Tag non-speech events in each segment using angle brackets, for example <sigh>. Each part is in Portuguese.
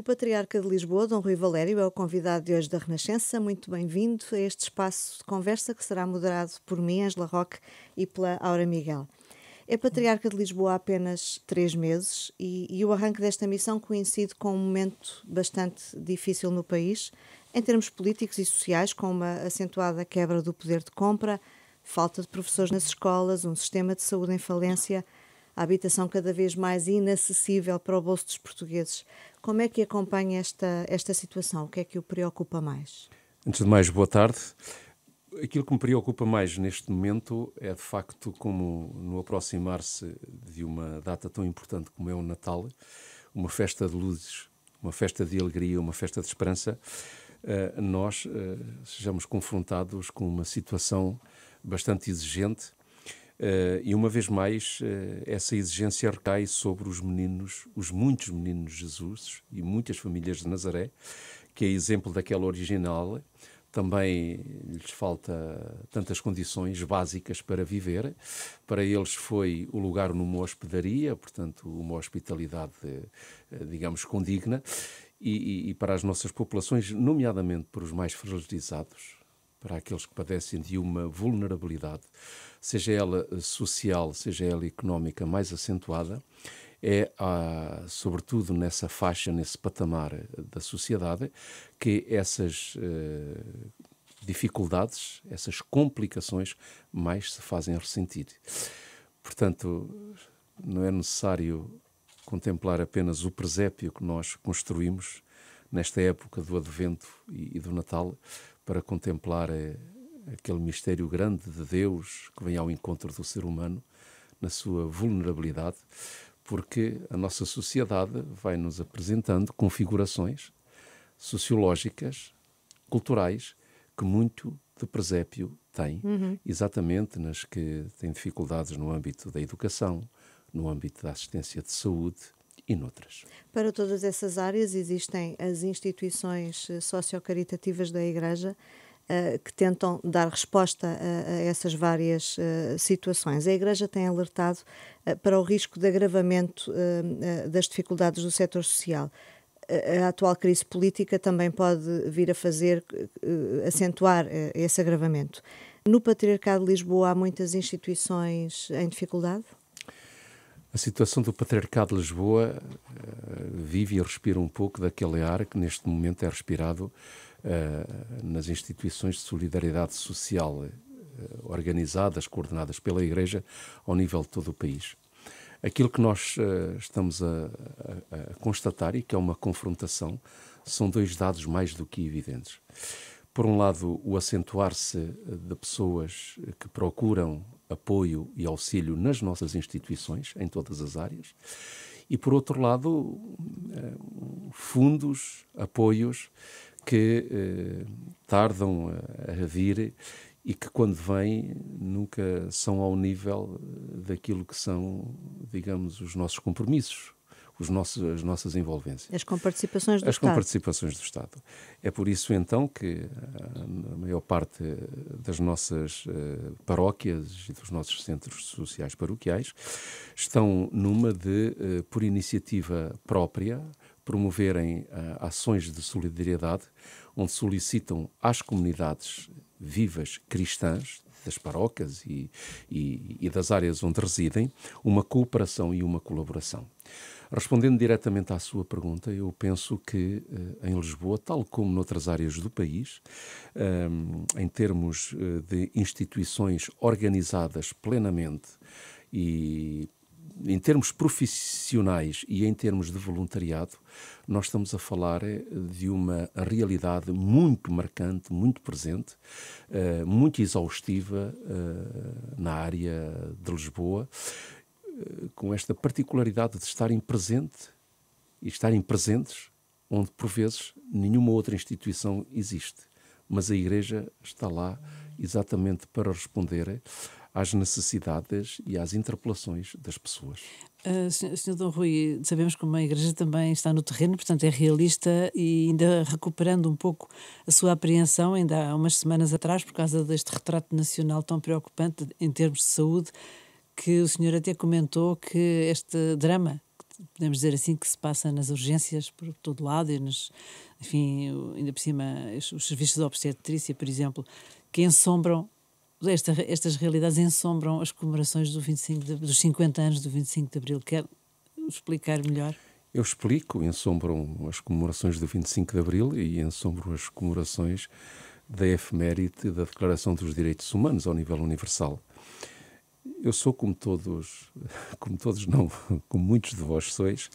O Patriarca de Lisboa, Dom Rui Valério, é o convidado de hoje da Renascença. Muito bem-vindo a este espaço de conversa que será moderado por mim, Angela Roque, e pela Aura Miguel. É Patriarca de Lisboa há apenas três meses e, e o arranque desta missão coincide com um momento bastante difícil no país, em termos políticos e sociais, com uma acentuada quebra do poder de compra, falta de professores nas escolas, um sistema de saúde em falência, a habitação cada vez mais inacessível para o bolso dos portugueses. Como é que acompanha esta, esta situação? O que é que o preocupa mais? Antes de mais, boa tarde. Aquilo que me preocupa mais neste momento é, de facto, como no aproximar-se de uma data tão importante como é o Natal, uma festa de luzes, uma festa de alegria, uma festa de esperança, eh, nós eh, sejamos confrontados com uma situação bastante exigente Uh, e uma vez mais, uh, essa exigência recai sobre os meninos, os muitos meninos Jesus e muitas famílias de Nazaré, que é exemplo daquela original. Também lhes falta tantas condições básicas para viver. Para eles foi o lugar numa hospedaria, portanto, uma hospitalidade, eh, digamos, condigna. E, e, e para as nossas populações, nomeadamente para os mais fragilizados, para aqueles que padecem de uma vulnerabilidade, seja ela eh, social, seja ela económica, mais acentuada, é, ah, sobretudo nessa faixa, nesse patamar eh, da sociedade, que essas eh, dificuldades, essas complicações, mais se fazem ressentir. Portanto, não é necessário contemplar apenas o presépio que nós construímos nesta época do Advento e, e do Natal para contemplar. Eh, aquele mistério grande de Deus que vem ao encontro do ser humano na sua vulnerabilidade, porque a nossa sociedade vai nos apresentando configurações sociológicas, culturais, que muito de presépio tem, uhum. exatamente nas que têm dificuldades no âmbito da educação, no âmbito da assistência de saúde e noutras. Para todas essas áreas existem as instituições sociocaritativas da Igreja eh, que tentam dar resposta a, a essas várias eh, situações. A Igreja tem alertado eh, para o risco de agravamento das dificuldades do setor social a atual crise política também pode vir a fazer acentuar esse agravamento. No Patriarcado de Lisboa há muitas instituições em dificuldade? A situação do Patriarcado de Lisboa vive e respira um pouco daquele ar que neste momento é respirado eh, nas instituições de solidariedade social eh, organizadas, coordenadas pela Igreja ao nível de todo o país. Aquilo que nós eh, estamos a, a, a constatar e que é uma confrontação são dois dados mais do que evidentes. Por um lado, o acentuar-se de pessoas que procuram apoio e auxílio nas nossas instituições, em todas as áreas, e por outro lado, fundos, apoios que eh, tardam a, a, vir e que quando vêm nunca são ao nível eh, daquilo que são, digamos, os nossos compromissos. Os nossos, as nossas envolvências. As comparticipações do as Estado. As comparticipações do Estado. É por isso, então, que a maior parte das nossas uh, paróquias e dos nossos centros sociais paroquiais estão numa de, uh, por iniciativa própria, promoverem ah, ações de solidariedade, onde solicitam às comunidades vivas cristãs das paróquias e, e, e, das áreas onde residem, uma cooperação e uma colaboração. Respondendo diretamente à sua pergunta, eu penso que ah, em Lisboa, tal como noutras áreas do país, ah, em termos de instituições organizadas plenamente e em termos profissionais e em termos de voluntariado, nós estamos a falar eh, de uma realidade muito marcante, muito presente, eh, muito exaustiva eh, na área de Lisboa, com esta particularidade de estarem presente e estarem presentes onde, por vezes, nenhuma outra instituição existe. Mas a Igreja está lá exatamente para responder às necessidades e às interpelações das pessoas. Uh, senhor, Dom Rui, sabemos como a Igreja também está no terreno, portanto é realista e ainda recuperando um pouco a sua apreensão, ainda há umas semanas atrás, por causa deste retrato nacional tão preocupante em termos de saúde, que o senhor até comentou que este drama podemos dizer assim, que se passa nas urgências por todo lado e nos, enfim, ainda por cima, os serviços de obstetrícia, por exemplo, que ensombram esta, estas realidades ensombram as comemorações do 25 de, dos 50 anos do 25 de Abril. Quer explicar melhor? Eu explico, ensombram as comemorações do 25 de Abril e ensombram as comemorações da efeméride da Declaração dos Direitos Humanos ao nível universal. Eu sou como todos, <laughs> como todos não, <laughs> como muitos de vós sois,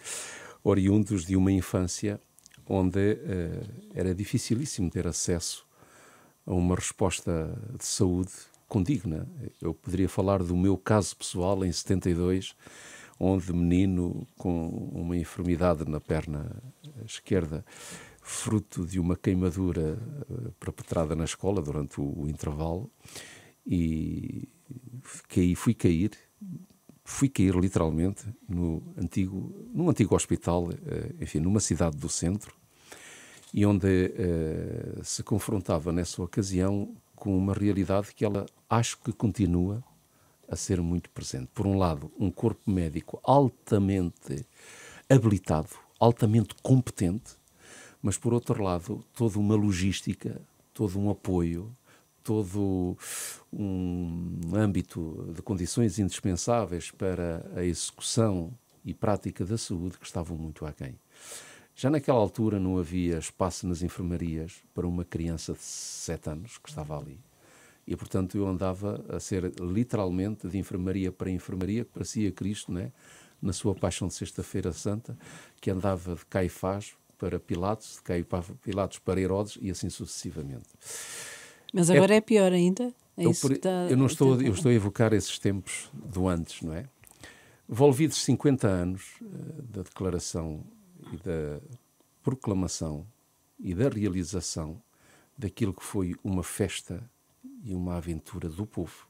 oriundos de uma infância onde uh, era dificilíssimo ter acesso a uma resposta de saúde condigna. Eu poderia falar do meu caso pessoal em 72, onde menino com uma enfermidade na perna esquerda, fruto de uma queimadura eh, perpetrada na escola durante o, o intervalo, e caí, fui cair, fui cair literalmente no antigo, num antigo hospital, eh, enfim, numa cidade do centro, e onde eh, se confrontava nessa ocasião com uma realidade que ela acho que continua a ser muito presente. Por um lado, um corpo médico altamente habilitado, altamente competente, mas por outro lado, toda uma logística, todo um apoio, todo um âmbito de condições indispensáveis para a execução e prática da saúde que estavam muito aquém. Já naquela altura não havia espaço nas enfermarias para uma criança de 7 anos que estava ali. E, portanto, eu andava a ser literalmente de enfermaria para enfermaria, que parecia Cristo, né? na sua paixão de Sexta-feira Santa, que andava de Caifás para Pilatos, de Caifás Pilatos para Herodes e assim sucessivamente. Mas agora é, é pior ainda? É eu, está, eu, não estou, eu estou a evocar esses tempos do antes, não é? Volvidos 50 anos uh, da declaração e da proclamação e da realização daquilo que foi uma festa e uma aventura do povo.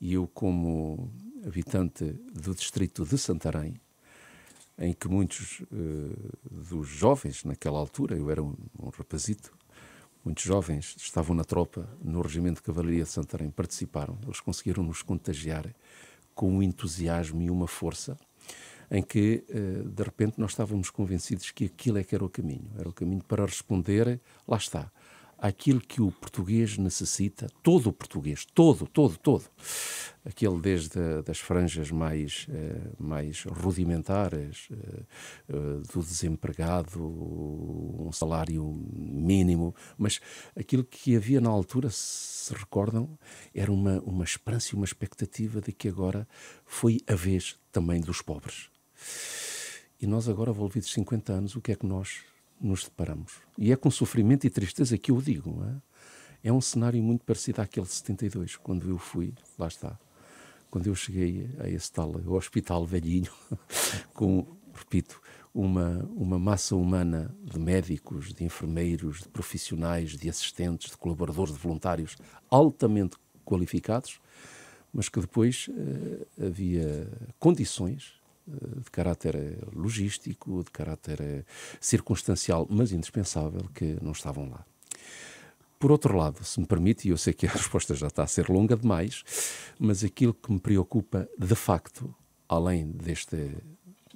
E eu, como habitante do distrito de Santarém, em que muitos eh, dos jovens, naquela altura, eu era um, um rapazito, muitos jovens estavam na tropa, no Regimento de Cavalaria de Santarém, participaram, eles conseguiram nos contagiar com um entusiasmo e uma força em que, eh, de repente, nós estávamos convencidos que aquilo é que era o caminho. Era o caminho para responder, lá está, aquilo que o português necessita, todo o português, todo, todo, todo. Aquele desde das franjas mais, eh, mais rudimentares, eh, do desempregado, um salário mínimo, mas aquilo que havia na altura, se recordam, era uma, uma esperança e uma expectativa de que agora foi a vez também dos pobres e nós agora, envolvidos 50 anos, o que é que nós nos deparamos? E é com sofrimento e tristeza que eu digo. É? é um cenário muito parecido àquele de 72, quando eu fui, lá está, quando eu cheguei a esse tal hospital velhinho, <laughs> com, repito, uma, uma massa humana de médicos, de enfermeiros, de profissionais, de assistentes, de colaboradores, de voluntários altamente qualificados, mas que depois eh, havia condições eh, de caráter eh, logístico, de caráter eh, circunstancial, mas indispensável, que não estavam lá. Por outro lado, se me permite, e eu sei que a <laughs> resposta já está a ser longa demais, mas aquilo que me preocupa de facto, além deste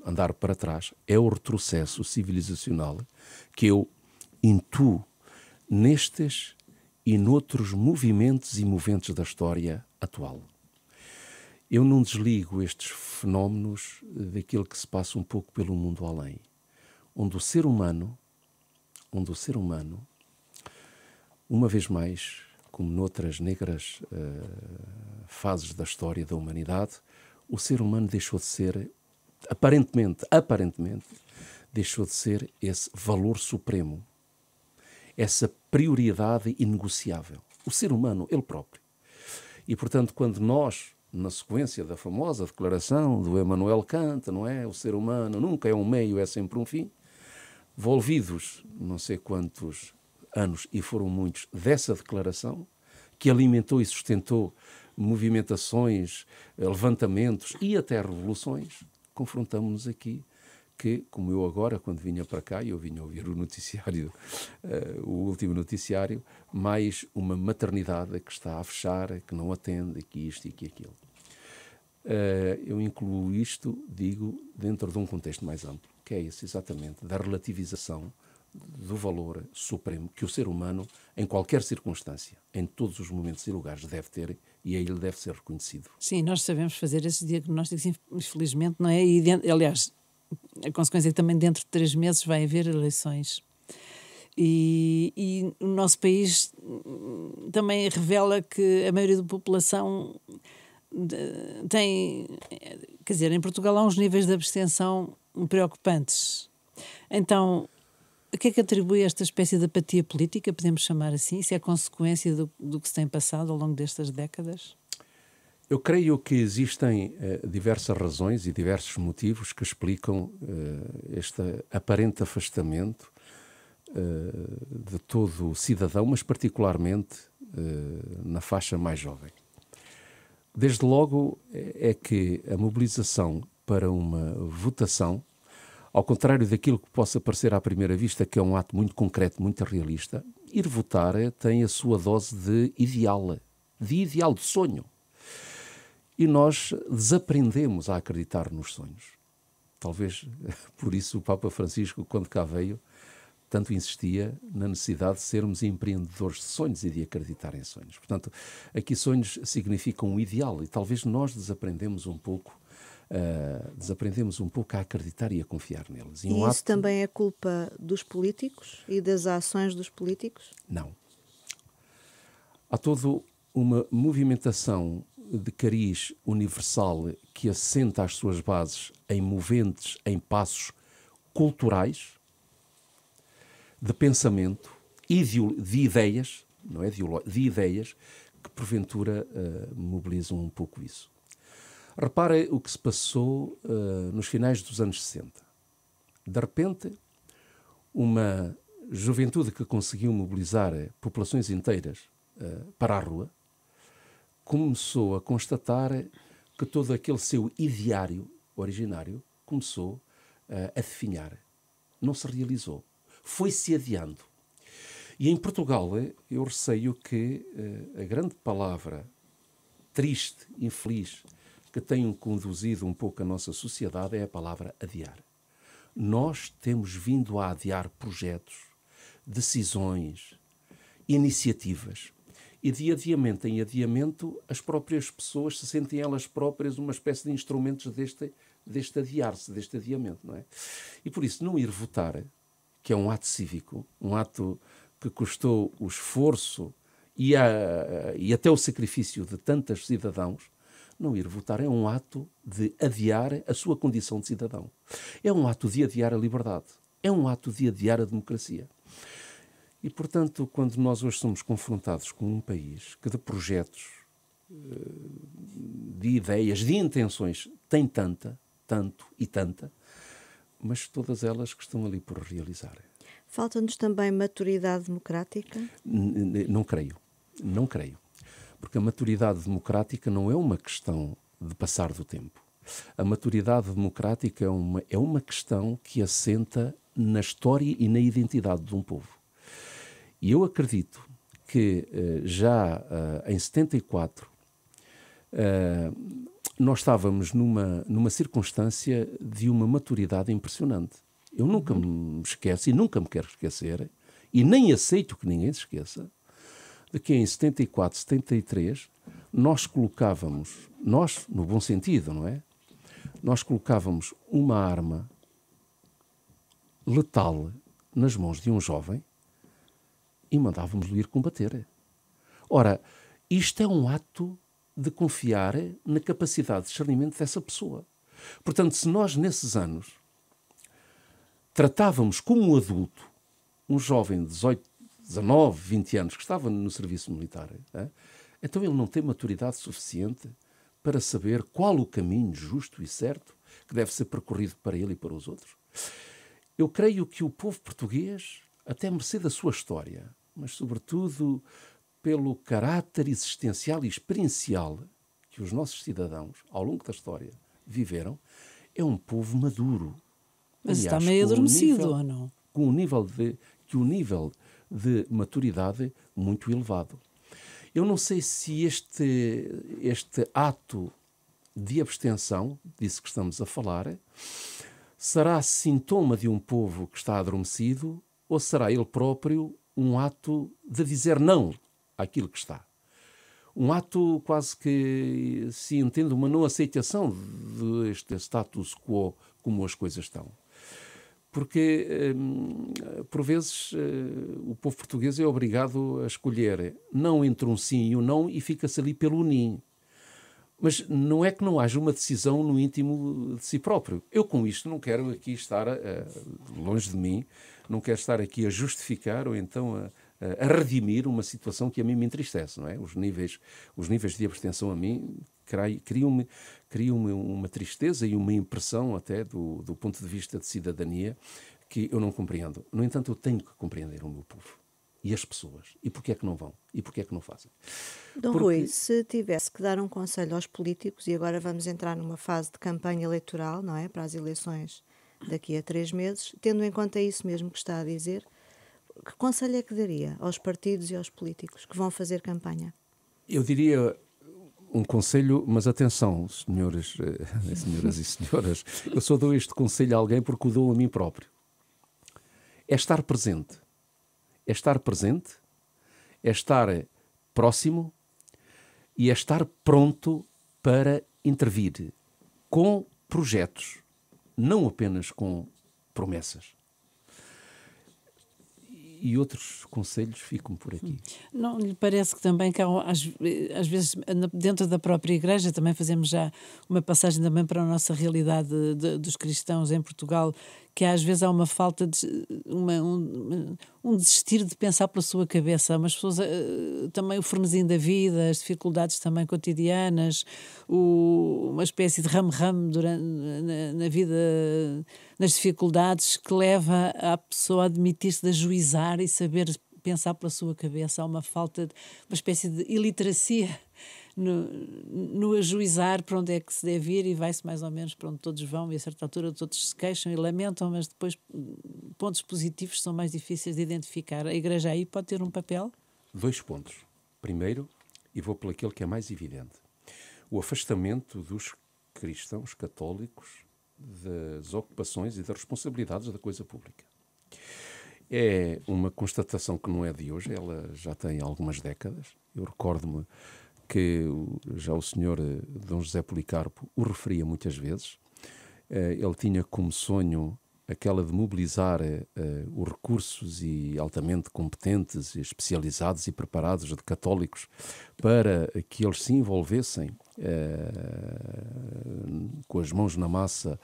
andar para trás, é o retrocesso civilizacional que eu intuo nestes e noutros movimentos e movimentos da história atual eu não desligo estes fenómenos eh, daquilo que se passa um pouco pelo mundo além, onde o ser humano, onde o ser humano, uma vez mais, como noutras negras uh, fases da história da humanidade, o ser humano deixou de ser, aparentemente, aparentemente, deixou de ser esse valor supremo, essa prioridade inegociável. O ser humano, ele próprio. E, portanto, quando nós na sequência da famosa declaração do Emmanuel Kant, não é? O ser humano nunca é um meio, é sempre um fim. Volvidos não sei quantos anos, e foram muitos, dessa declaração, que alimentou e sustentou movimentações, eh, levantamentos e até revoluções, confrontamos-nos aqui que, como eu agora, quando vinha para cá, e eu vinha ouvir o noticiário, uh, <laughs> o último noticiário, mais uma maternidade que está a fechar, que não atende, que isto e que aquilo. Eh, eu incluo isto, digo, dentro de um contexto mais amplo, que é esse exatamente, da relativização do valor supremo que o ser humano, em qualquer circunstância, em todos os momentos e lugares, deve ter e aí ele deve ser reconhecido. Sim, nós sabemos fazer esses diagnósticos, infelizmente, não é? E, aliás, a consequência é que também dentro de três meses vai haver eleições. E, e, o nosso país hum, também revela que a maioria da população tem, quer dizer, em Portugal há uns níveis de abstenção preocupantes. Então, o que é que atribui esta espécie de apatia política, podemos chamar assim? Isso é consequência do, do que se tem passado ao longo destas décadas? Eu creio que existem eh, diversas razões e diversos motivos que explicam eh, este aparente afastamento eh, de todo cidadão, mas particularmente eh, na faixa mais jovem. Desde logo é, é que a mobilização para uma votação, ao contrário daquilo que possa parecer à primeira vista, que é um ato muito concreto, muito realista, ir votar é, tem a sua dose de ideal, de ideal, de sonho. E nós desaprendemos a acreditar nos sonhos. Talvez <laughs> por isso o Papa Francisco, quando cá veio, tanto insistia na necessidade de sermos empreendedores de sonhos e de acreditar em sonhos. Portanto, aqui sonhos significam um ideal e talvez nós desaprendemos um pouco. Uh, desaprendemos um pouco a acreditar e a confiar neles. E, um isso ato... também é culpa dos políticos e das ações dos políticos? Não. Há toda uma movimentação de cariz universal que assenta as suas bases em moventes, em passos culturais, de pensamento e de, de ideias, não é de, de ideias, que porventura uh, mobilizam um pouco isso. Reparem o que se passou uh, nos finais dos anos 60. De repente, uma juventude que conseguiu mobilizar eh, populações inteiras uh, para a rua começou a constatar que todo aquele seu ideário originário começou a definhar. Não se realizou foi-se adiando. E em Portugal, eh, eu receio que eh, a grande palavra triste, infeliz, que tem conduzido um pouco a nossa sociedade é a palavra adiar. Nós temos vindo a adiar projetos, decisões, iniciativas. E de adiamento em adiamento, as próprias pessoas se sentem elas próprias uma espécie de instrumentos deste, deste adiar-se, deste adiamento, não é? E por isso, não ir votar que é um ato cívico, um ato que custou o esforço e, a, e até o sacrifício de tantos cidadãos, não ir votar é um ato de adiar a sua condição de cidadão. É um ato de adiar a liberdade. É um ato de adiar a democracia. E, portanto, quando nós hoje somos confrontados com um país que de projetos, eh, de ideias, de intenções tem tanta, tanto e tanta, mas todas elas que estão ali por realizar. Falta-nos também maturidade democrática? N não creio, não creio. Porque a maturidade democrática não é uma questão de passar do tempo. A maturidade democrática é uma, é uma questão que assenta na história e na identidade de um povo. E eu acredito que eh, já eh, em 74 nós estávamos numa, numa circunstância de uma maturidade impressionante. Eu nunca uhum. me esqueço e nunca me quero esquecer, e nem aceito que ninguém se esqueça, de que em 74, 73, nós colocávamos, nós, no bom sentido, não é? Nós colocávamos uma arma letal nas mãos de um jovem e mandávamos-lhe ir combater. Ora, isto é um ato de confiar na capacidade de discernimento dessa pessoa. Portanto, se nós, nesses anos, tratávamos como um adulto um jovem de 18, 19, 20 anos que estava no serviço militar, é? então ele não tem maturidade suficiente para saber qual o caminho justo e certo que deve ser percorrido para ele e para os outros. Eu creio que o povo português, até mercê da sua história, mas sobretudo pelo caráter existencial e experiencial que os nossos cidadãos, ao longo da história, viveram, é um povo maduro. Mas Aliás, está meio adormecido, nível, ou não? Com um nível de, que o um nível de maturidade muito elevado. Eu não sei se este, este ato de abstenção, disso que estamos a falar, será sintoma de um povo que está adormecido ou será ele próprio um ato de dizer não aquilo que está. Um ato quase que se entende uma não aceitação deste status quo como as coisas estão. Porque, hum, por vezes, eh, o povo português é obrigado a escolher não entre um sim e um não e fica-se ali pelo ninho. Mas não é que não haja uma decisão no íntimo de si próprio. Eu, com isto, não quero aqui estar, eh, longe de mim, não quero estar aqui a justificar ou então a, eh, a redimir uma situação que a mim me entristece, não é? Os níveis, os níveis de abstenção a mim criam-me criam uma tristeza e uma impressão até do, do ponto de vista de cidadania que eu não compreendo. No entanto, eu tenho que compreender o meu povo e as pessoas. E porquê é que não vão? E porquê é que não fazem? Dom Porque... Rui, se tivesse que dar um conselho aos políticos, e agora vamos entrar numa fase de campanha eleitoral, não é? Para as eleições daqui a três meses, tendo em conta isso mesmo que está a dizer, que conselho é que daria aos partidos e aos políticos que vão fazer campanha? Eu diria um conselho, mas atenção, senhores, eh, <laughs> senhoras e senhores. eu só dou este conselho a alguém porque o dou a mim próprio. É estar presente. É estar presente, é estar próximo e é estar pronto para intervir com projetos, não apenas com promessas e outros conselhos ficam por aqui. Não lhe parece que também que há, às, às, vezes dentro da própria igreja também fazemos já uma passagem também para a nossa realidade de, de, dos cristãos em Portugal que às vezes há uma falta de uma, um, desistir de pensar pela sua cabeça, mas pessoas, eh, também o fornezinho da vida, as dificuldades também cotidianas, o, uma espécie de ramo-ramo na, na, vida, nas dificuldades que leva a pessoa a admitir-se de ajuizar e saber pensar pela sua cabeça. Há uma falta, de, uma espécie de iliteracia no, no ajuizar para onde é que se deve ir e vai-se mais ou menos para onde todos vão e a certa altura todos se queixam e lamentam, mas depois hum, pontos positivos são mais difíceis de identificar. A Igreja aí pode ter um papel? Dois pontos. Primeiro, e vou por aquele que é mais evidente, o afastamento dos cristãos católicos das ocupações e das responsabilidades da coisa pública. É uma constatação que não é de hoje, ela já tem algumas décadas. Eu recordo-me que já o senhor eh, Dom José Policarpo o referia muitas vezes. Eh, ele tinha como sonho aquela de mobilizar uh, os recursos e altamente competentes, especializados e preparados de católicos para que eles se envolvessem uh, com as mãos na massa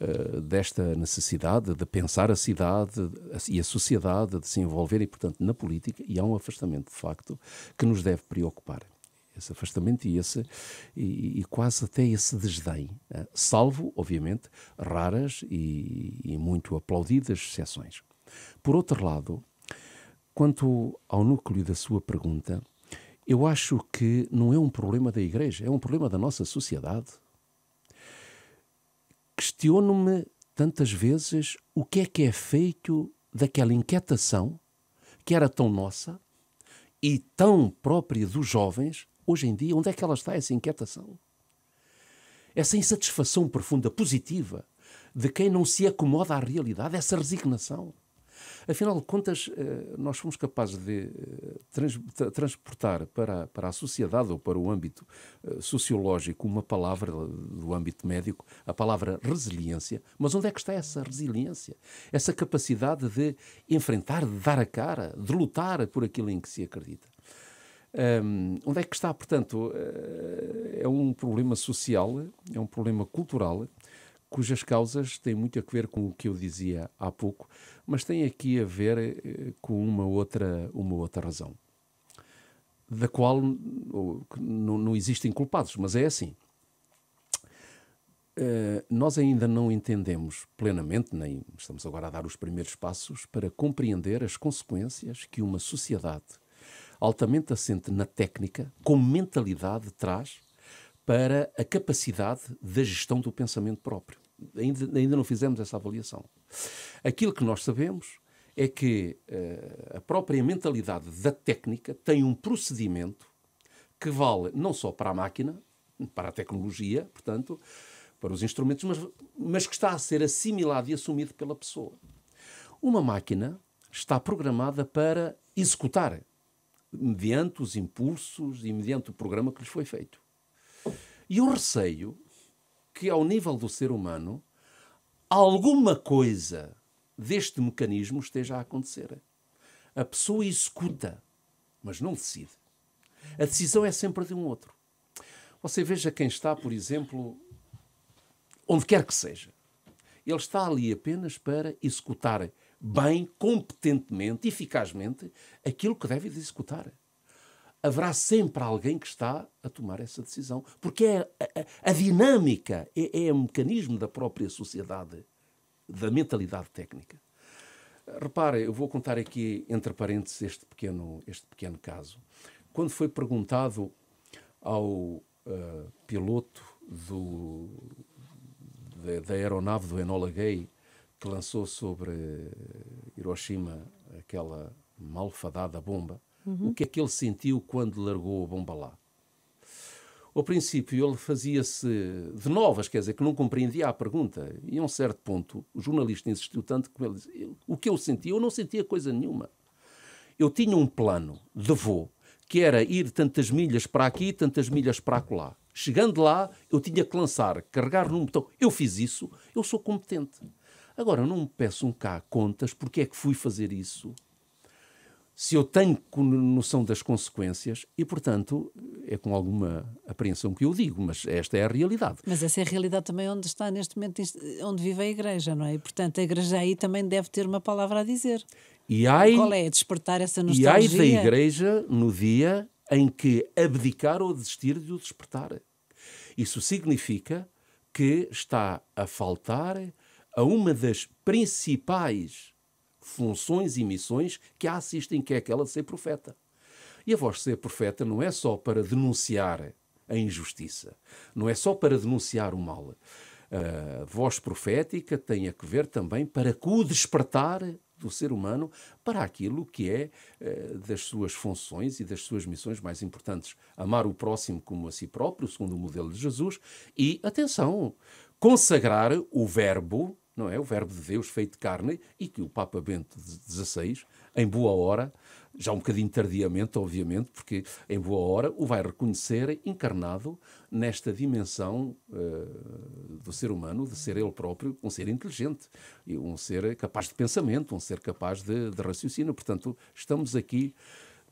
uh, desta necessidade de pensar a cidade e a sociedade, de se envolverem, portanto, na política, e há um afastamento de facto que nos deve preocupar esse afastamento e, esse, e, e quase até esse desdém, eh, salvo, obviamente, raras e, e muito aplaudidas exceções. Por outro lado, quanto ao núcleo da sua pergunta, eu acho que não é um problema da Igreja, é um problema da nossa sociedade. Questiono-me tantas vezes o que é que é feito daquela inquietação que era tão nossa e tão própria dos jovens Hoje em dia, onde é que ela está essa inquietação? Essa insatisfação profunda, positiva, de quem não se acomoda à realidade, essa resignação. Afinal de contas, eh, nós fomos capazes de eh, trans, transportar para, para a sociedade ou para o âmbito eh, sociológico uma palavra do âmbito médico, a palavra resiliência. Mas onde é que está essa resiliência? Essa capacidade de enfrentar, de dar a cara, de lutar por aquilo em que se acredita? Um, onde é que está, portanto, eh, é um problema social, é um problema cultural, cujas causas têm muito a ver com o que eu dizia há pouco, mas têm aqui a ver eh, com uma outra, uma outra razão, da qual não, não existem culpados, mas é assim. Uh, nós ainda não entendemos plenamente, nem estamos agora a dar os primeiros passos para compreender as consequências que uma sociedade altamente assente na técnica, com mentalidade traz para a capacidade da gestão do pensamento próprio. Ainda, ainda não fizemos essa avaliação. Aquilo que nós sabemos é que uh, a própria mentalidade da técnica tem um procedimento que vale não só para a máquina, para a tecnologia, portanto, para os instrumentos, mas, mas que está a ser assimilado e assumido pela pessoa. Uma máquina está programada para executar mediante os impulsos e mediante o programa que lhes foi feito. E eu receio que, ao nível do ser humano, alguma coisa deste mecanismo esteja a acontecer. A pessoa executa, mas não decide. A decisão é sempre de um outro. Você veja quem está, por exemplo, onde quer que seja. Ele está ali apenas para executar bem, competentemente, eficazmente, aquilo que deve executar. Haverá sempre alguém que está a tomar essa decisão. Porque é a, a, a dinâmica, é, é mecanismo da própria sociedade, da mentalidade técnica. repare eu vou contar aqui, entre parênteses, este pequeno, este pequeno caso. Quando foi perguntado ao uh, piloto do, da, da aeronave do Enola Gay que lançou sobre Hiroshima aquela malfadada bomba, uhum. o que é que ele sentiu quando largou a bomba lá? Ao princípio, ele fazia-se de novas, quer dizer, que não compreendia a pergunta. E a um certo ponto, o jornalista insistiu tanto que ele disse, o que eu sentia, eu não sentia coisa nenhuma. Eu tinha um plano de voo, que era ir tantas milhas para aqui, tantas milhas para lá. Chegando lá, eu tinha que lançar, carregar num botão. Eu fiz isso, eu sou competente. Agora, não me peçam cá contas porque é que fui fazer isso, se eu tenho noção das consequências, e portanto é com alguma apreensão que eu digo, mas esta é a realidade. Mas essa é a realidade também onde está neste momento, onde vive a Igreja, não é? E portanto a Igreja aí também deve ter uma palavra a dizer. E ai, Qual é? Despertar essa nostalgia. E ai da Igreja no dia em que abdicar ou desistir de o despertar. Isso significa que está a faltar a uma das principais funções e missões que a assistem, que é aquela de ser profeta. E a voz de ser profeta não é só para denunciar a injustiça, não é só para denunciar o mal. A voz profética tem a ver também para com o despertar do ser humano para aquilo que é eh, das suas funções e das suas missões mais importantes. Amar o próximo como a si próprio, segundo o modelo de Jesus, e, atenção, consagrar o verbo não é? O Verbo de Deus feito carne e que o Papa Bento XVI, em boa hora, já um bocadinho tardiamente, obviamente, porque em boa hora o vai reconhecer encarnado nesta dimensão uh, do ser humano, de ser ele próprio um ser inteligente, um ser capaz de pensamento, um ser capaz de, de raciocínio. Portanto, estamos aqui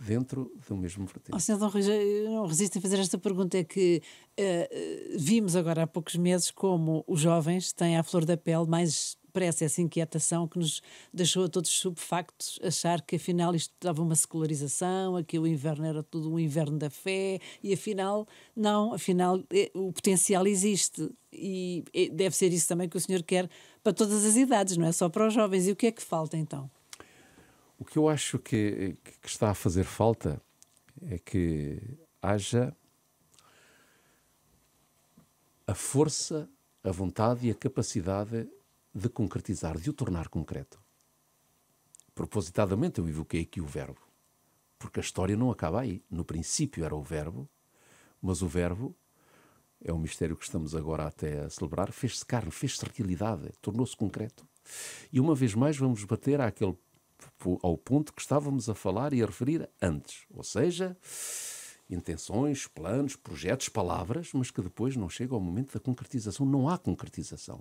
dentro do mesmo partido. Oh, Sr. Dom Rui, não resisto a fazer esta pergunta, é que uh, vimos agora há poucos meses como os jovens têm à flor da pele mais pressa essa inquietação que nos deixou a todos subfactos achar que afinal isto dava uma secularização, que o inverno era tudo um inverno da fé e afinal, não, afinal é, o potencial existe e é, deve ser isso também que o senhor quer para todas as idades, não é só para os jovens. E o que é que falta então? O que eu acho que, que está a fazer falta é que haja a força, a vontade e a capacidade de concretizar, de o tornar concreto. Propositadamente eu evoquei aqui o verbo, porque a história não acaba aí. No princípio era o verbo, mas o verbo é um mistério que estamos agora até a celebrar. Fez-se carne, fez-se realidade, tornou-se concreto. E uma vez mais vamos bater àquele ao ponto que estávamos a falar e a referir antes. Ou seja, intenções, planos, projetos, palavras, mas que depois não chega ao momento da concretização. Não há concretização.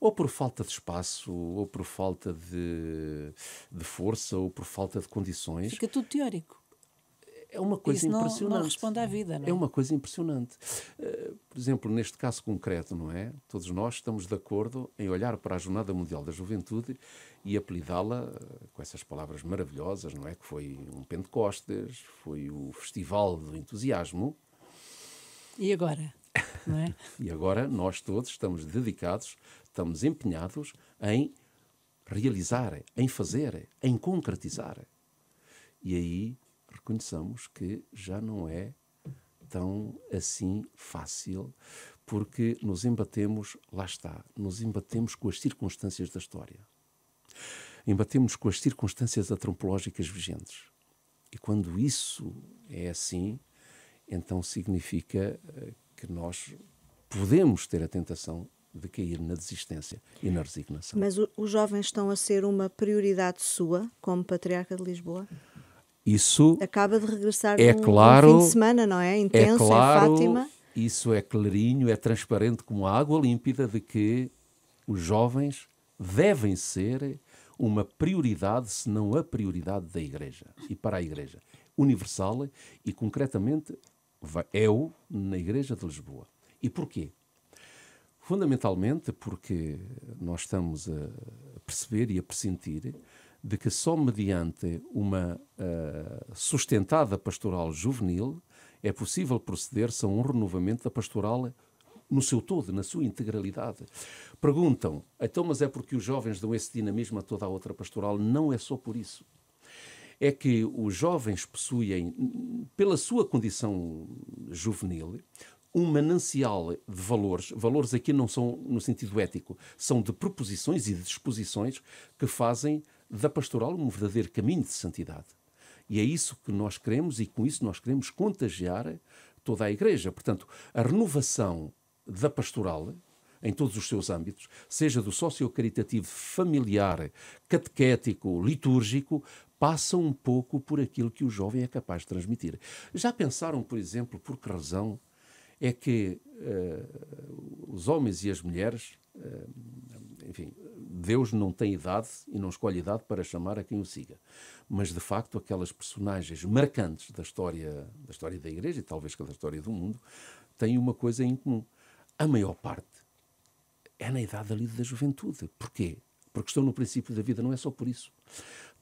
Ou por falta de espaço, ou por falta de, de força, ou por falta de condições. Fica tudo teórico. É uma coisa Isso impressionante. Não, não responde à vida, não é? É uma coisa impressionante. Eh, por exemplo, neste caso concreto, não é? Todos nós estamos de acordo em olhar para a Jornada Mundial da Juventude e apelidá-la eh, com essas palavras maravilhosas, não é? Que foi um Pentecostes, foi o Festival do Entusiasmo. E agora? Não é? <laughs> e agora nós todos estamos dedicados, estamos empenhados em realizar, em fazer, em concretizar. E aí reconheçamos que já não é tão assim fácil, porque nos embatemos, lá está, nos embatemos com as circunstâncias da história. Embatemos com as circunstâncias antropológicas vigentes. E quando isso é assim, então significa eh, que nós podemos ter a tentação de cair na desistência e na resignação. Mas os jovens estão a ser uma prioridade sua como Patriarca de Lisboa? Isso acaba de regressar é num, claro, um fim de semana, não é? é Intenso, é claro, em Fátima. Isso é clarinho, é transparente como a água límpida de que os jovens devem ser uma prioridade, se não a prioridade da Igreja e para a Igreja universal e concretamente eu é na Igreja de Lisboa. E porquê? Fundamentalmente porque nós estamos a perceber e a pressentir de que só mediante uma uh, sustentada pastoral juvenil é possível proceder-se a um renovamento da pastoral no seu todo, na sua integralidade. Perguntam, então, mas é porque os jovens dão esse dinamismo a toda a outra pastoral? Não é só por isso. É que os jovens possuem, pela sua condição juvenil, um manancial de valores. Valores aqui não são no sentido ético, são de proposições e de disposições que fazem da pastoral um verdadeiro caminho de santidade. E é isso que nós queremos e com isso nós queremos contagiar toda a Igreja. Portanto, a renovação da pastoral em todos os seus âmbitos, seja do socio-caritativo familiar, catequético, litúrgico, passa um pouco por aquilo que o jovem é capaz de transmitir. Já pensaram, por exemplo, por que razão é que uh, os homens e as mulheres, uh, enfim, Deus não tem idade e não escolhe idade para chamar a quem o siga. Mas, de facto, aquelas personagens marcantes da história da, história da Igreja e talvez da história do mundo têm uma coisa em comum. A maior parte é na idade ali da juventude. Porquê? Porque estão no princípio da vida, não é só por isso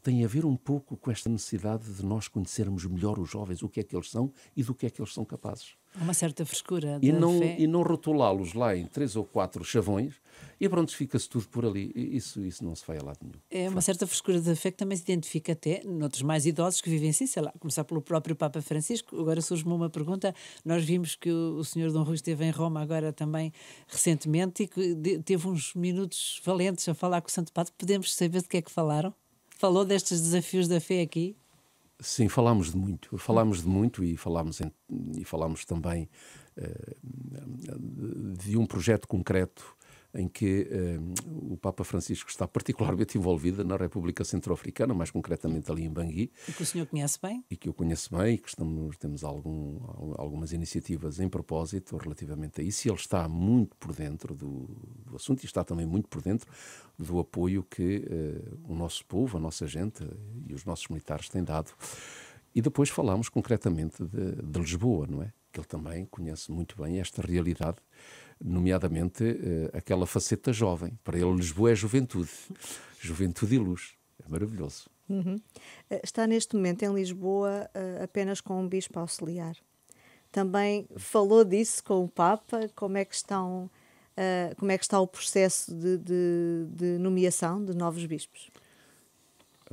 tem a ver um pouco com esta necessidade de nós conhecermos melhor os jovens, o que é que eles são e do que é que eles são capazes. Uma certa frescura e não fé. E não rotulá-los lá em três ou quatro chavões e pronto, fica-se tudo por ali. Isso, isso não se vai a lado nenhum. É uma certa frescura da fé que também se identifica até noutros mais idosos que vivem assim, sei lá, começar pelo próprio Papa Francisco. Agora surge-me uma pergunta. Nós vimos que o, o senhor Dom Rui esteve em Roma agora também recentemente e que teve uns minutos valentes a falar com o Santo Padre. Podemos saber de que é que falaram? Falou destes desafios da fé aqui? Sim, falámos de muito. Falámos de muito e falámos, em, e falámos também uh, de um projeto concreto em que eh, o Papa Francisco está particularmente envolvido na República Centro-Africana, mais concretamente ali em Bangui. E que o senhor conhece bem? E que eu conheço bem, e que estamos, temos algum, algumas iniciativas em propósito relativamente a isso. E ele está muito por dentro do, do assunto e está também muito por dentro do apoio que uh, o nosso povo, a nossa gente e os nossos militares têm dado. E depois falámos concretamente de, de Lisboa, não é? Que ele também conhece muito bem esta realidade nomeadamente uh, aquela faceta jovem. Para ele, Lisboa é juventude, <laughs> juventude e luz. É maravilhoso. Uhum. Eh, está neste momento em Lisboa uh, apenas com um bispo auxiliar. Também falou disso com o Papa, como é que estão, uh, como é que está o processo de, de, de nomeação de novos bispos?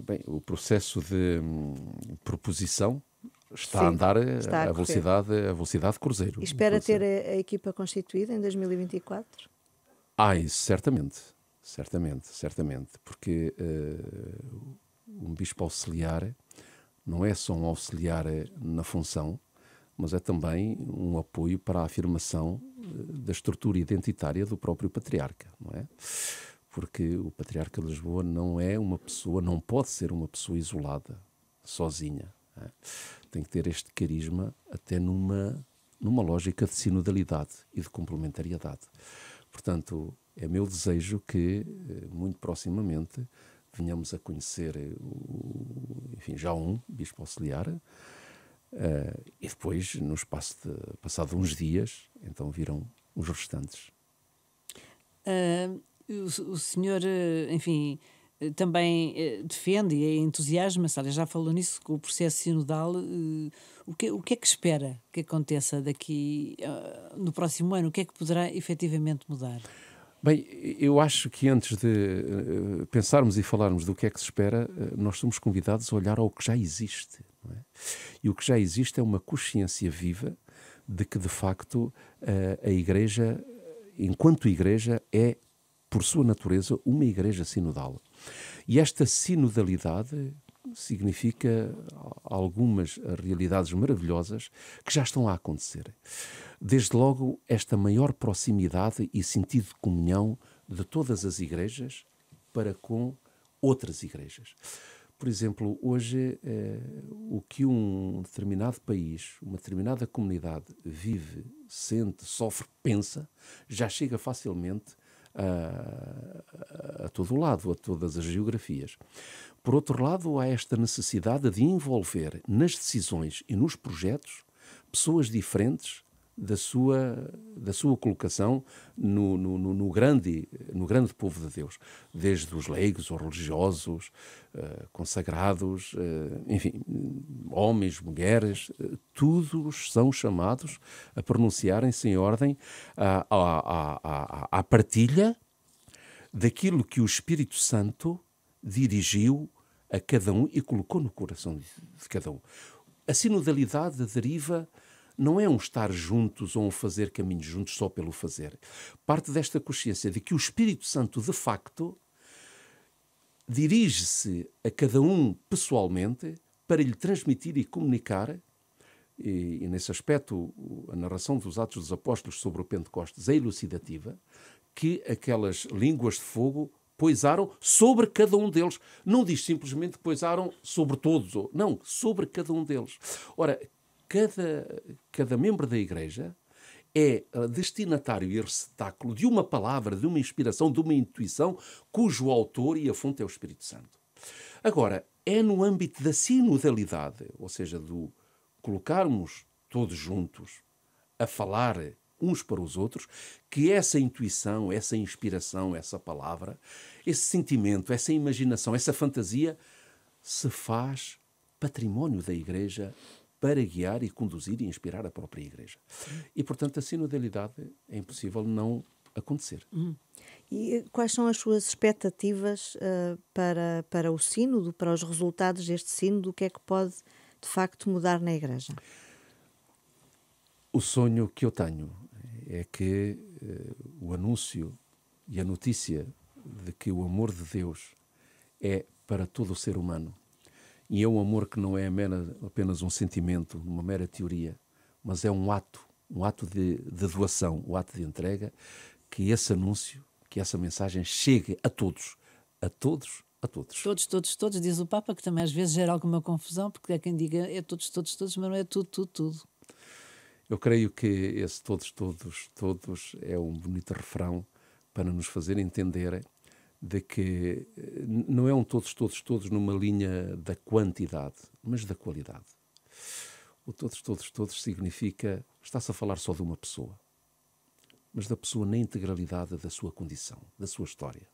Bem, o processo de hum, proposição está Sim, a andar eh, está a, a, a velocidade, a velocidade cruzeiro. E espera ter a, eh, a, equipa constituída em 2024? Ah, isso certamente, certamente, certamente, porque uh, um bispo auxiliar não é só um auxiliar na função, mas é também um apoio para a afirmação da estrutura identitária do próprio patriarca, não é? Porque o patriarca de Lisboa não é uma pessoa, não pode ser uma pessoa isolada, sozinha. É? tem que ter este carisma até numa, numa lógica de sinodalidade e de complementariedade. Portanto, é meu desejo que, eh, muito proximamente, venhamos a conhecer, eh, o, enfim, já um bispo auxiliar, uh, e depois, no espaço de passado uns dias, então viram os restantes. Uh, o, o senhor, enfim, eh, também eh, defende e é entusiasma, Sara já falou nisso, com o processo sinodal, eh, o que, o que é que espera que aconteça daqui no próximo ano? O que é que poderá efetivamente mudar? Bem, eu acho que antes de pensarmos e falarmos do que é que se espera, nós somos convidados a olhar ao que já existe. É? E o que já existe é uma consciência viva de que, de facto, a Igreja, enquanto Igreja, é, por sua natureza, uma Igreja sinodal. E esta sinodalidade significa algumas realidades maravilhosas que já estão a acontecer. Desde logo, esta maior proximidade e sentido de comunhão de todas as igrejas para com outras igrejas. Por exemplo, hoje eh, o que um determinado país, uma determinada comunidade vive, sente, sofre, pensa, já chega facilmente a, a todo o lado, a todas as geografias. Por outro lado, há esta necessidade de envolver nas decisões e nos projetos pessoas diferentes da sua, da sua colocação no, no, no, grande, no grande povo de Deus, desde os leigos ou religiosos, eh, consagrados, eh, enfim, homens, mulheres, eh, todos são chamados a pronunciarem-se em ordem à, à, à, à partilha daquilo que o Espírito Santo dirigiu a cada um e colocou no coração de cada um. A sinodalidade deriva não é um estar juntos ou um fazer caminhos juntos só pelo fazer. Parte desta consciência de que o Espírito Santo, de facto, dirige-se a cada um pessoalmente para lhe transmitir e comunicar. E, e nesse aspecto, a narração dos Atos dos Apóstolos sobre o Pentecostes é elucidativa, que aquelas línguas de fogo poisaram sobre cada um deles. Não diz simplesmente poisaram sobre todos, não, sobre cada um deles. Ora, cada, cada membro da Igreja é ah, destinatário e receptáculo de uma palavra, de uma inspiração, de uma intuição, cujo autor e a fonte é o Espírito Santo. Agora, é no âmbito da sinodalidade, ou seja, do colocarmos todos juntos a falar uns para os outros, que essa intuição, essa inspiração, essa palavra, esse sentimento, essa imaginação, essa fantasia se faz património da Igreja para guiar e conduzir e inspirar a própria Igreja. E, portanto, a sinodalidade é impossível não acontecer. Hum. E eh, quais são as suas expectativas uh, para, para o sínodo, para os resultados deste sínodo? O que é que pode, de facto, mudar na Igreja? O sonho que eu tenho é que uh, o anúncio e a notícia de que o amor de Deus é para todo o ser humano e é um amor que não é mera, apenas um sentimento, uma mera teoria, mas é um ato, um ato de, de doação, um ato de entrega, que esse anúncio, que essa mensagem chegue a todos, a todos a todos. Todos, todos, todos, diz o Papa, que também às vezes gera alguma confusão, porque é quem diga é todos, todos, todos, mas não é tudo, tudo, tudo. Eu creio que esse todos, todos, todos é um bonito refrão para nos fazer entender de que eh, não é um todos, todos, todos numa linha da quantidade, mas da qualidade. O todos, todos, todos significa está-se a falar só de uma pessoa, mas da pessoa na integralidade da sua condição, da sua história,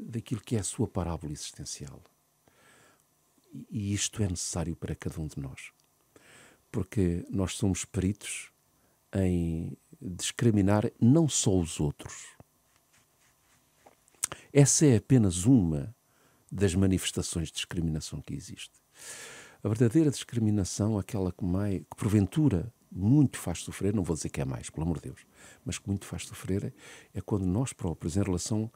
daquilo que é a sua parábola existencial. E isto é necessário para cada um de nós, porque nós somos peritos em discriminar não só os outros essa é apenas uma das manifestações de discriminação que existe. A verdadeira discriminação, aquela que, mais, que porventura muito faz sofrer, não vou dizer que é mais, pelo amor de Deus, mas que muito faz sofrer é quando nós próprios, em relação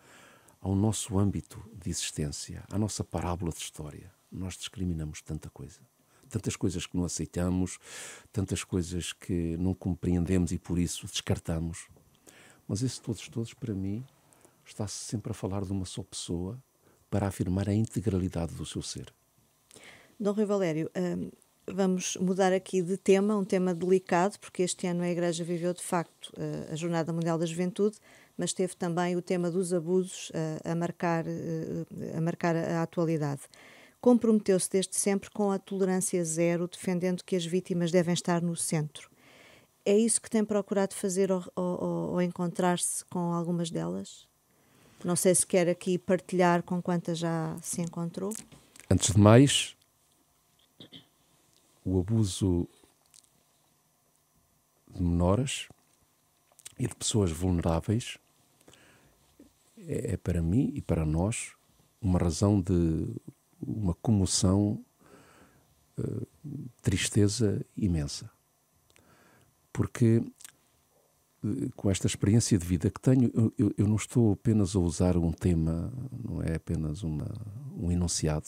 ao nosso âmbito de existência, à nossa parábola de história, nós discriminamos tanta coisa. Tantas coisas que não aceitamos, tantas coisas que não compreendemos e por isso descartamos. Mas esse todos, todos, para mim, está -se sempre a falar de uma só pessoa para afirmar a integralidade do seu ser. Dom Rui Valério, hum, vamos mudar aqui de tema, um tema delicado, porque este ano a Igreja viveu de facto eh, a Jornada Mundial da Juventude, mas teve também o tema dos abusos a, eh, a marcar, eh, a marcar a atualidade. Comprometeu-se desde sempre com a tolerância zero, defendendo que as vítimas devem estar no centro. É isso que tem procurado fazer ou, ou, ou encontrar-se com algumas delas? Não sei se quer aqui partilhar com quantas já se encontrou. Antes de mais, o abuso de menores e de pessoas vulneráveis é, é, para mim e para nós uma razão de uma comoção, uh, tristeza imensa. Porque com esta experiência de vida que tenho, eu, eu, não estou apenas a usar um tema, não é apenas uma, um enunciado,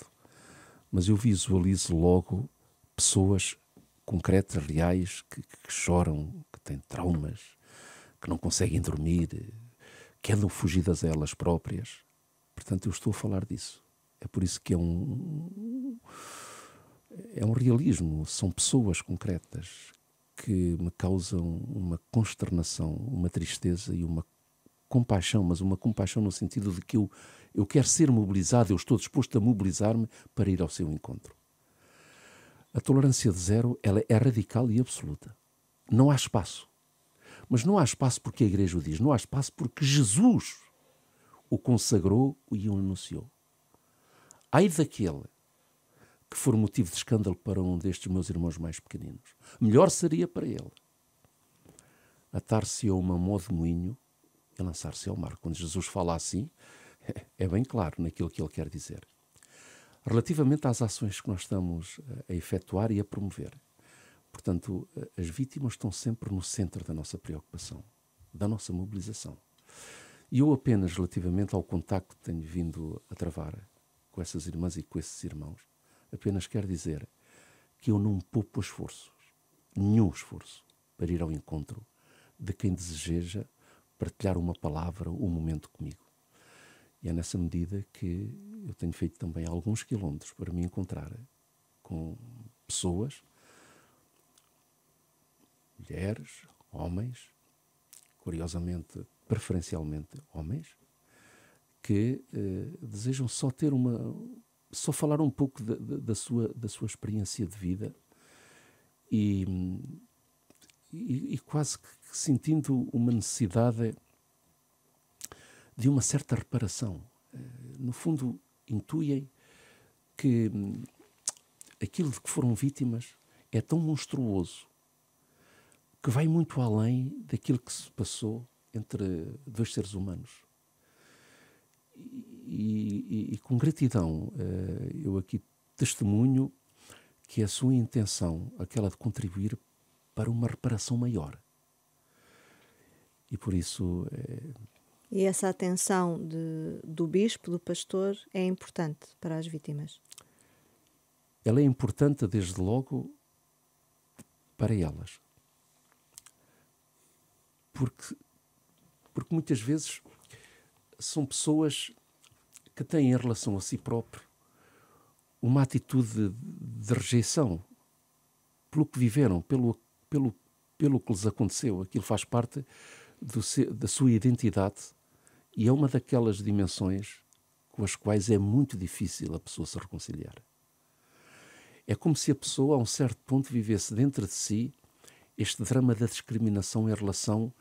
mas eu visualizo logo pessoas concretas, reais, que, que choram, que têm traumas, que não conseguem dormir, que andam fugidas a elas próprias. Portanto, eu estou a falar disso. É por isso que é um. É um realismo, são pessoas concretas que me causam uma consternação, uma tristeza e uma compaixão, mas uma compaixão no sentido de que eu, eu quero ser mobilizado, eu estou disposto a mobilizar-me para ir ao seu encontro. A tolerância de zero ela é radical e absoluta. Não há espaço. Mas não há espaço porque a Igreja o diz, não há espaço porque Jesus o consagrou e o anunciou. Ai daquele que for motivo de escândalo para um destes meus irmãos mais pequeninos. Melhor seria para ele atar-se a uma mão de moinho e lançar-se ao mar. Quando Jesus fala assim, é bem claro naquilo que ele quer dizer. Relativamente às ações que nós estamos eh, a efetuar e a promover, portanto, eh, as vítimas estão sempre no centro da nossa preocupação, da nossa mobilização. E eu apenas relativamente ao contacto que tenho vindo a travar com essas irmãs e com esses irmãos, Apenas quero dizer que eu não poupo esforços, nenhum esforço, para ir ao encontro de quem deseja partilhar uma palavra, um momento comigo. E é nessa medida que eu tenho feito também alguns quilómetros para me encontrar com pessoas, mulheres, homens, curiosamente, preferencialmente homens, que eh, desejam só ter uma, só falar um pouco da, da, sua, da sua experiência de vida e, e, e quase que sentindo uma necessidade de uma certa reparação. Eh, no fundo, intuem que hum, aquilo de que foram vítimas é tão monstruoso que vai muito além daquilo que se passou entre dois seres humanos e, e, com gratidão eh, eu aqui testemunho que a sua intenção, aquela de contribuir para uma reparação maior. E por isso. Eh, e essa atenção de, do bispo, do pastor, é importante para as vítimas? Ela é importante, desde logo, para elas. Porque, porque muitas vezes são pessoas que tem em relação a si próprio uma atitude de, rejeição pelo que viveram, pelo, pelo, pelo que lhes aconteceu. Aquilo faz parte do, da sua identidade e é uma daquelas dimensões com as quais é muito difícil a pessoa se reconciliar. É como se a pessoa, a um certo ponto, vivesse dentro de si este drama da discriminação em relação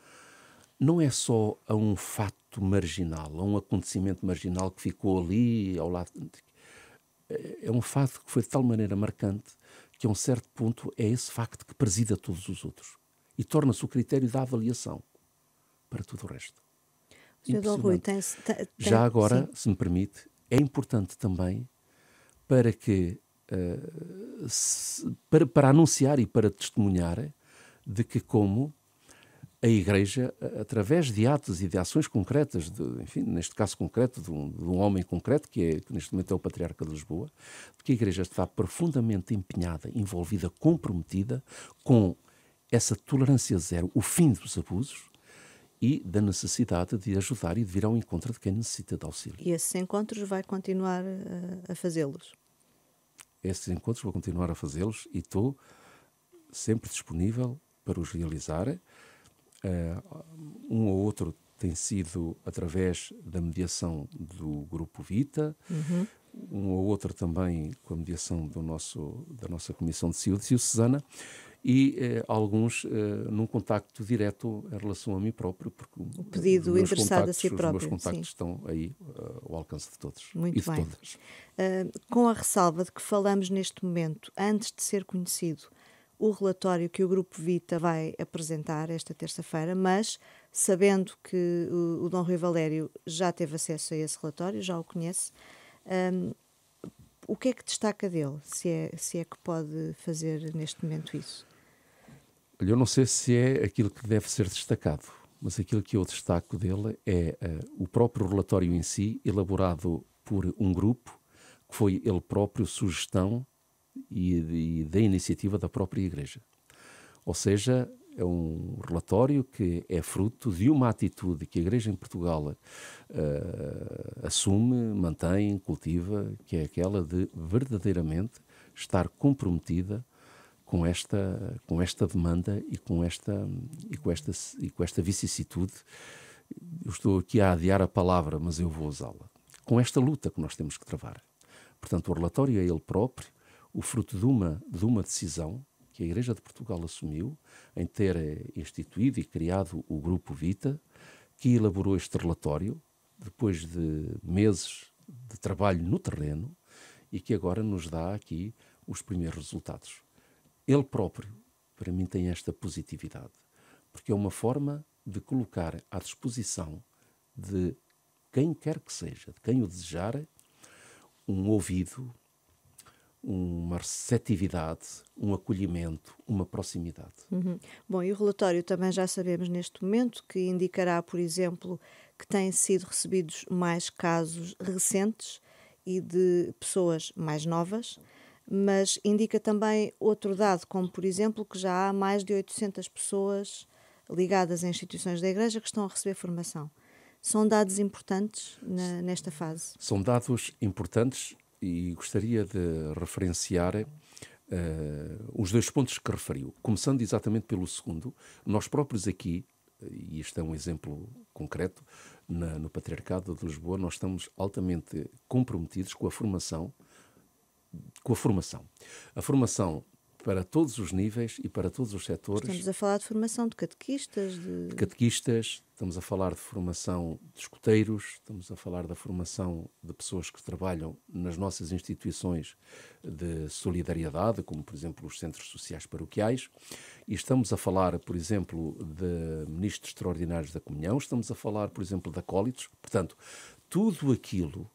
não é só a um fato marginal, a um acontecimento marginal que ficou ali ao lado. É, é um fato que foi de tal maneira marcante que, a um certo ponto, é esse facto que presida todos os outros e torna-se o critério da avaliação para tudo o resto. Rui, tem, tem, Já agora, sim. se me permite, é importante também para que uh, se, para, para anunciar e para testemunhar de que como a Igreja, através de atos e de ações concretas, de, enfim, neste caso concreto, de um, de um homem concreto, que, é, que neste momento é o Patriarca de Lisboa, que a Igreja está profundamente empenhada, envolvida, comprometida com essa tolerância zero, o fim dos abusos, e da necessidade de ajudar e de vir ao encontro de quem necessita de auxílio. E esses encontros vai continuar a, eh, a fazê-los? Esses encontros vou continuar a fazê-los e estou sempre disponível para os realizar eh, um ou outro tem sido através da mediação do Grupo Vita, uhum. um ou outro também com a mediação do nosso, da nossa Comissão de Saúde Susana, e eh, alguns eh, num contacto direto em relação a mim próprio, porque o pedido interessado a si próprio. Os meus contactos sim. estão aí uh, ao alcance de todos Muito e de bem. todas. Uh, com a ressalva de que falamos neste momento, antes de ser conhecido, o relatório que o Grupo Vita vai apresentar esta terça-feira, mas sabendo que o, o Dom Rui Valério já teve acesso a esse relatório, já o conhece, um, o que é que destaca dele, se é, se é que pode fazer neste momento isso? Eu não sei se é aquilo que deve ser destacado, mas aquilo que eu destaco dele é uh, o próprio relatório em si, elaborado por um grupo que foi ele próprio sugestão e, da iniciativa da própria Igreja. Ou seja, é um relatório que é fruto de uma atitude que a Igreja em Portugal uh, assume, mantém, cultiva, que é aquela de verdadeiramente estar comprometida com esta, com esta demanda e com esta, e com esta, e com esta vicissitude. Eu estou aqui a adiar a palavra, mas eu vou usá-la. Com esta luta que nós temos que travar. Portanto, o relatório é ele próprio o fruto de uma, de uma decisão que a Igreja de Portugal assumiu em ter eh, instituído e criado o Grupo Vita, que elaborou este relatório depois de meses de trabalho no terreno e que agora nos dá aqui os primeiros resultados. Ele próprio, para mim, tem esta positividade, porque é uma forma de colocar à disposição de quem quer que seja, de quem o desejar, um ouvido, uma receptividade, um acolhimento, uma proximidade. Uhum. Bom, e o relatório também já sabemos neste momento que indicará, por exemplo, que têm sido recebidos mais casos recentes e de pessoas mais novas, mas indica também outro dado, como por exemplo que já há mais de 800 pessoas ligadas a instituições da Igreja que estão a receber formação. São dados importantes na, nesta fase? São dados importantes e gostaria de referenciar uh, os dois pontos que referiu. Começando exatamente pelo segundo, nós próprios aqui, e isto é um exemplo concreto, na, no Patriarcado de Lisboa, nós estamos altamente comprometidos com a formação, com a formação. A formação para todos os níveis e para todos os setores. Estamos a falar de formação de catequistas, de, de catequistas, Estamos a falar de formação de escuteiros, estamos a falar da formação de pessoas que trabalham nas nossas instituições de solidariedade, como por exemplo os centros sociais paroquiais, e estamos a falar, por exemplo, de ministros extraordinários da comunhão, estamos a falar, por exemplo, de acólitos. Portanto, tudo aquilo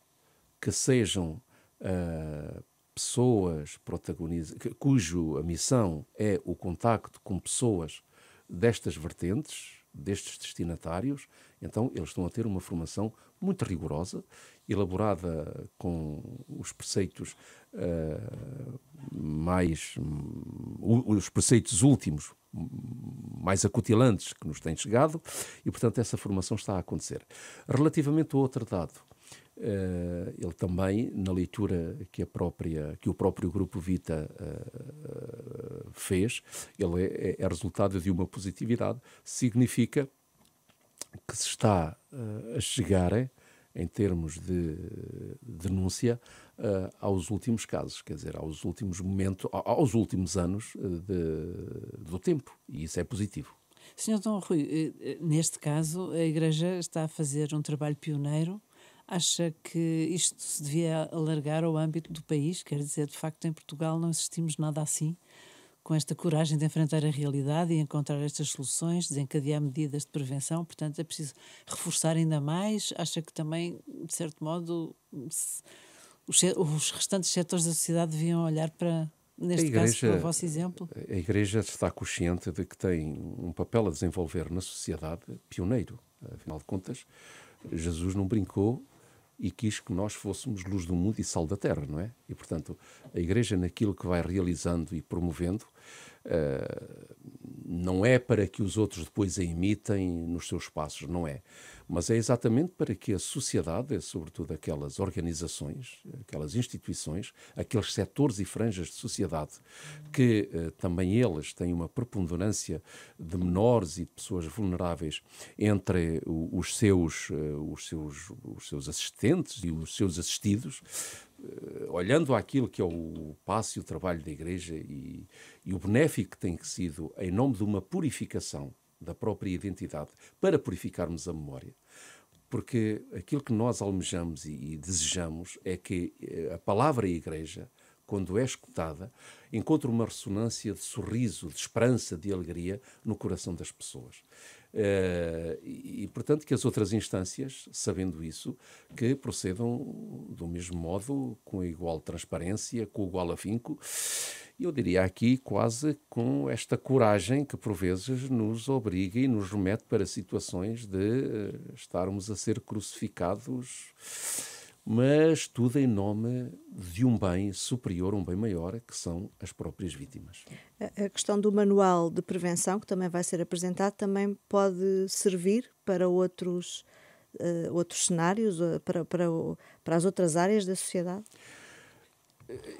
que sejam uh, pessoas protagonistas, cujo a missão é o contacto com pessoas destas vertentes, destes destinatários, então eles estão a ter uma formação muito rigorosa, elaborada com os preceitos uh, mais. Um, os preceitos últimos, mais acutilantes que nos têm chegado, e portanto essa formação está a acontecer. Relativamente ao outro dado Uh, ele também, na leitura que, a própria, que o próprio Grupo Vita uh, uh, fez, ele é, é, é, resultado de uma positividade, significa que se está a chegar, em termos de denúncia, aos últimos casos, quer dizer, aos últimos momentos, aos últimos anos de, do tempo, e isso é positivo. Senhor Dom Rui, neste caso, a Igreja está a fazer um trabalho pioneiro Acha que isto se devia alargar ao âmbito do país? Quer dizer, de facto, em Portugal não assistimos nada assim? Com esta coragem de enfrentar a realidade e encontrar estas soluções, desencadear medidas de prevenção, portanto, é preciso reforçar ainda mais? Acha que também, de certo modo, os, os restantes setores da sociedade deviam olhar para, neste igreja, caso, para o vosso exemplo? A Igreja está consciente de que tem um papel a desenvolver na sociedade pioneiro. Afinal de contas, Jesus não brincou e quis que nós fôssemos luz do mundo e sal da terra, não é? E, portanto, a Igreja, naquilo que vai realizando e promovendo, uh, não é para que os outros depois a imitem nos seus passos, não é. Mas é exatamente para que a sociedade, é sobretudo aquelas organizações, aquelas instituições, aqueles setores e franjas de sociedade, que eh, também elas têm uma preponderância de menores e de pessoas vulneráveis entre os seus, eh, os seus, os seus assistentes e os seus assistidos, eh, olhando aquilo que é o passo e o trabalho da Igreja e, e o benéfico que tem que sido em nome de uma purificação da própria identidade para purificarmos a memória. Porque aquilo que nós almejamos e, e desejamos é que eh, a palavra Igreja, quando é escutada, encontre uma ressonância de sorriso, de esperança, de alegria no coração das pessoas. Eh, e, portanto, que as outras instâncias, sabendo isso, que procedam do mesmo modo, com igual transparência, com igual afinco, eu diria aqui quase com esta coragem que, por vezes, nos obriga e nos remete para situações de eh, estarmos a ser crucificados mas tudo em nome de um bem superior, um bem maior, que são as próprias vítimas. A questão do manual de prevenção, que também vai ser apresentado, também pode servir para outros, uh, outros cenários, eh, para, para, para as outras áreas da sociedade?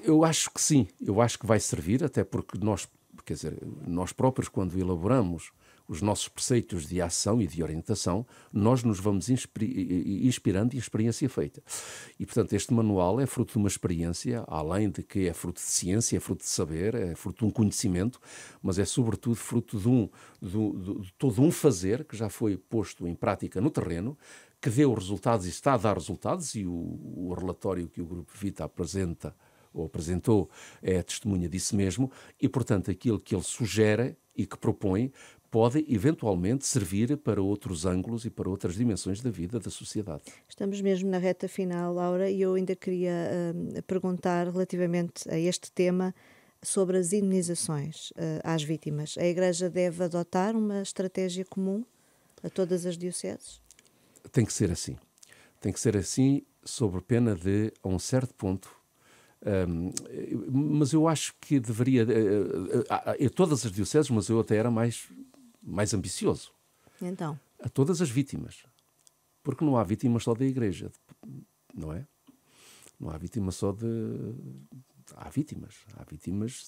Eu acho que sim, eu acho que vai servir, até porque nós, quer dizer, nós próprios, quando elaboramos os nossos preceitos de ação e de orientação, nós nos vamos inspirando em experiência feita. E, portanto, este manual é fruto de uma experiência, além de que é fruto de ciência, é fruto de saber, é fruto de um conhecimento, mas é sobretudo fruto de, um, de, de todo um fazer que já foi posto em prática no terreno, que deu resultados e está a dar resultados, e o, o relatório que o Grupo Vita apresenta ou apresentou é testemunha disso mesmo, e portanto aquilo que ele sugere e que propõe pode eventualmente servir para outros ângulos e para outras dimensões da vida da sociedade. Estamos mesmo na reta final, Laura, e eu ainda queria uh, perguntar relativamente a este tema sobre as indenizações uh, às vítimas. A Igreja deve adotar uma estratégia comum a todas as dioceses? Tem que ser assim. Tem que ser assim, sob pena de, a um certo ponto, um, mas eu acho que deveria. Uh, uh, uh, todas as dioceses, mas eu até era mais mais ambicioso. Então? A todas as vítimas. Porque não há vítima só da Igreja, não é? Não há vítima só de. Há vítimas. Há vítimas de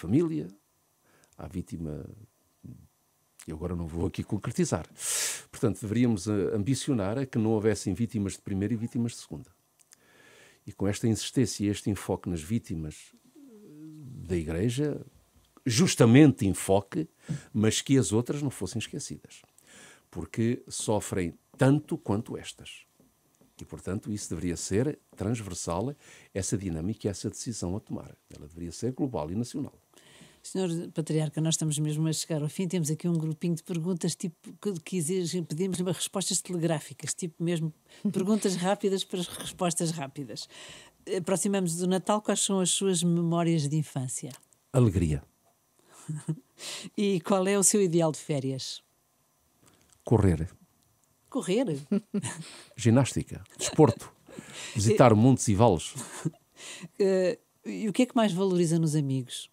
família, há vítima. Eu agora não vou aqui concretizar. Portanto, deveríamos eh, ambicionar a que não houvessem vítimas de primeira e vítimas de segunda. E com esta insistência e este enfoque nas vítimas eh, da Igreja, justamente enfoque, mas que as outras não fossem esquecidas, porque sofrem tanto quanto estas. E, portanto, isso deveria ser transversal, essa dinâmica e essa decisão a tomar. Ela deveria ser global e nacional. Senhor Patriarca, nós estamos mesmo a chegar ao fim. Temos aqui um grupinho de perguntas, tipo, que exigem, pedimos respostas telegráficas, tipo mesmo perguntas <laughs> rápidas para as respostas rápidas. Aproximamos do Natal, quais são as suas memórias de infância? Alegria. <laughs> e qual é o seu ideal de férias? Correr. Correr? <laughs> Ginástica, desporto, visitar montes e vales. <laughs> Eh, e o que é que mais valoriza nos amigos?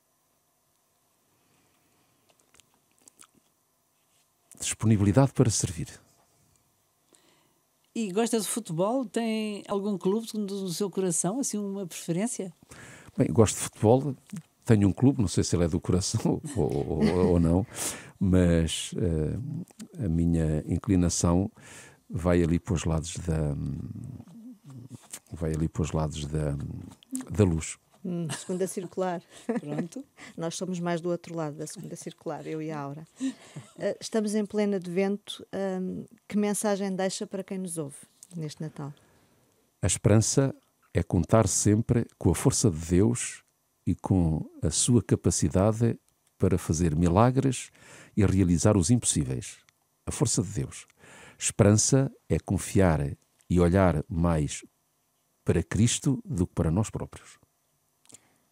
Disponibilidade para servir. E gosta de futebol? Tem algum clube no seu coração, assim, uma preferência? Bem, gosto de futebol, tenho um clube, não sei se ele é do coração <laughs> ou, ou, ou não, mas uh, a minha inclinação vai ali para os lados da. vai ali para os lados da, da luz. Hum, segunda circular. <laughs> Pronto. Nós somos mais do outro lado da segunda circular, eu e a Aura. Eh, estamos em plena de vento. Hum, que mensagem deixa para quem nos ouve neste Natal? A esperança é contar sempre com a força de Deus e com a sua capacidade para fazer milagres e realizar os impossíveis. A força de Deus. Esperança é confiar e olhar mais para Cristo do que para nós próprios.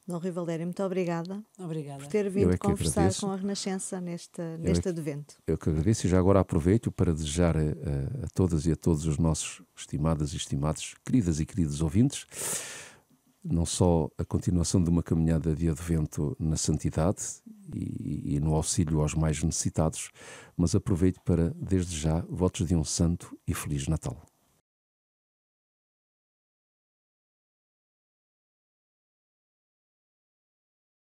Dom Rui Valério, muito obrigada, obrigada. por ter vindo é conversar agradeço. com a Renascença neste, neste eu é advento. Eu que agradeço e já agora aproveito para desejar a, eh, a todas e a todos os nossos estimadas e estimados, queridas e queridos ouvintes, não só a continuação de uma caminhada de advento na santidade e, e, no auxílio aos mais necessitados, mas aproveito para, desde já, votos de um santo e feliz Natal.